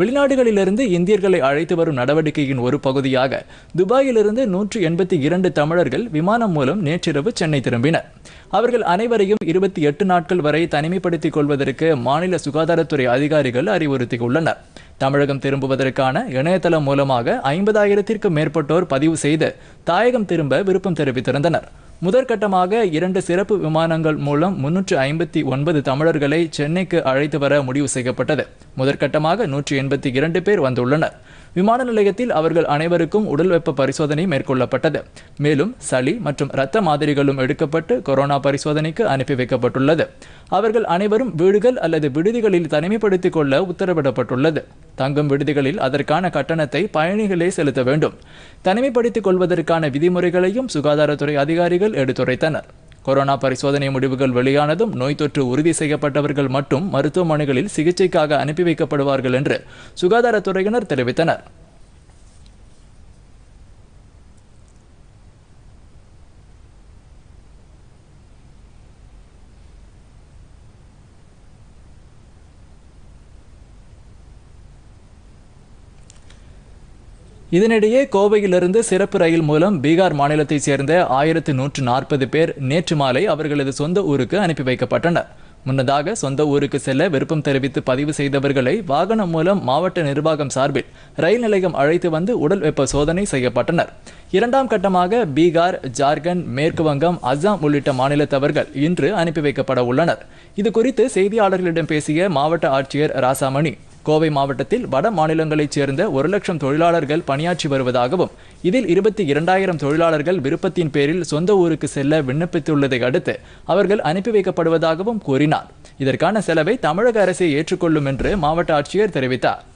வெளிநாடுகளிலிருந்து இந்தியர்களை அழைத்து வரும் நடவடிக்கையின் ஒரு பகுதியாக துபாயிலிருந்து நூற்று எண்பத்தி இரண்டு தமிழர்கள் விமானம் மூலம் நேற்றிரவு சென்னை திரும்பினர் அவர்கள் அனைவரையும் இருபத்தி எட்டு நாட்கள் வரை தனிமைப்படுத்திக் கொள்வதற்கு மாநில சுகாதாரத்துறை அதிகாரிகள் அறிவுறுத்தியுள்ளனர் தமிழகம் திரும்புவதற்கான இணையதளம் மூலமாக ஐம்பதாயிரத்திற்கும் மேற்பட்டோர் பதிவு செய்து தாயகம் திரும்ப விருப்பம் தெரிவித்திருந்தனர் முதற்கட்டமாக இரண்டு சிறப்பு விமானங்கள் மூலம் முன்னூற்று ஐம்பத்தி ஒன்பது தமிழர்களை சென்னைக்கு அழைத்து வர முடிவு செய்யப்பட்டது முதற்கட்டமாக நூற்றி எண்பத்தி இரண்டு பேர் வந்துள்ளனர் விமான நிலையத்தில் அவர்கள் அனைவருக்கும் உடல் வெப்ப பரிசோதனை மேற்கொள்ளப்பட்டது மேலும் சளி மற்றும் இரத்த மாதிரிகளும் எடுக்கப்பட்டு கொரோனா பரிசோதனைக்கு அனுப்பி வைக்கப்பட்டுள்ளது அவர்கள் அனைவரும் வீடுகள் அல்லது விடுதிகளில் தனிமைப்படுத்திக் கொள்ள உத்தரவிடப்பட்டுள்ளது தங்கும் விடுதிகளில் அதற்கான கட்டணத்தை பயணிகளே செலுத்த வேண்டும் தனிமைப்படுத்திக் கொள்வதற்கான விதிமுறைகளையும் சுகாதாரத்துறை அதிகாரிகள் எடுத்துரைத்தனர் கொரோனா பரிசோதனை முடிவுகள் வெளியானதும் நோய் தொற்று உறுதி செய்யப்பட்டவர்கள் மட்டும் மருத்துவமனைகளில் சிகிச்சைக்காக அனுப்பி வைக்கப்படுவார்கள் என்று சுகாதாரத்துறையினர் தெரிவித்தனர் இதனிடையே கோவையிலிருந்து சிறப்பு ரயில் மூலம் பீகார் மாநிலத்தைச் சேர்ந்த ஆயிரத்து நூற்று நாற்பது பேர் நேற்று மாலை அவர்களது சொந்த ஊருக்கு அனுப்பி வைக்கப்பட்டனர் முன்னதாக சொந்த ஊருக்கு செல்ல விருப்பம் தெரிவித்து பதிவு செய்தவர்களை வாகனம் மூலம் மாவட்ட நிர்வாகம் சார்பில் ரயில் நிலையம் அழைத்து வந்து உடல் வெப்ப சோதனை செய்யப்பட்டனர் இரண்டாம் கட்டமாக பீகார் ஜார்க்கண்ட் மேற்கு வங்கம் அஸ்ஸாம் உள்ளிட்ட மாநிலத்தவர்கள் இன்று அனுப்பி வைக்கப்பட உள்ளனர் இது குறித்து செய்தியாளர்களிடம் பேசிய மாவட்ட ஆட்சியர் ராசாமணி கோவை மாவட்டத்தில் வட மாநிலங்களைச் சேர்ந்த ஒரு லட்சம் தொழிலாளர்கள் பணியாற்றி வருவதாகவும் இதில் இருபத்தி இரண்டாயிரம் தொழிலாளர்கள் விருப்பத்தின் பேரில் சொந்த ஊருக்கு செல்ல விண்ணப்பித்துள்ளதை அடுத்து அவர்கள் அனுப்பி வைக்கப்படுவதாகவும் கூறினார் இதற்கான செலவை தமிழக அரசே ஏற்றுக்கொள்ளும் என்று மாவட்ட ஆட்சியர் தெரிவித்தார்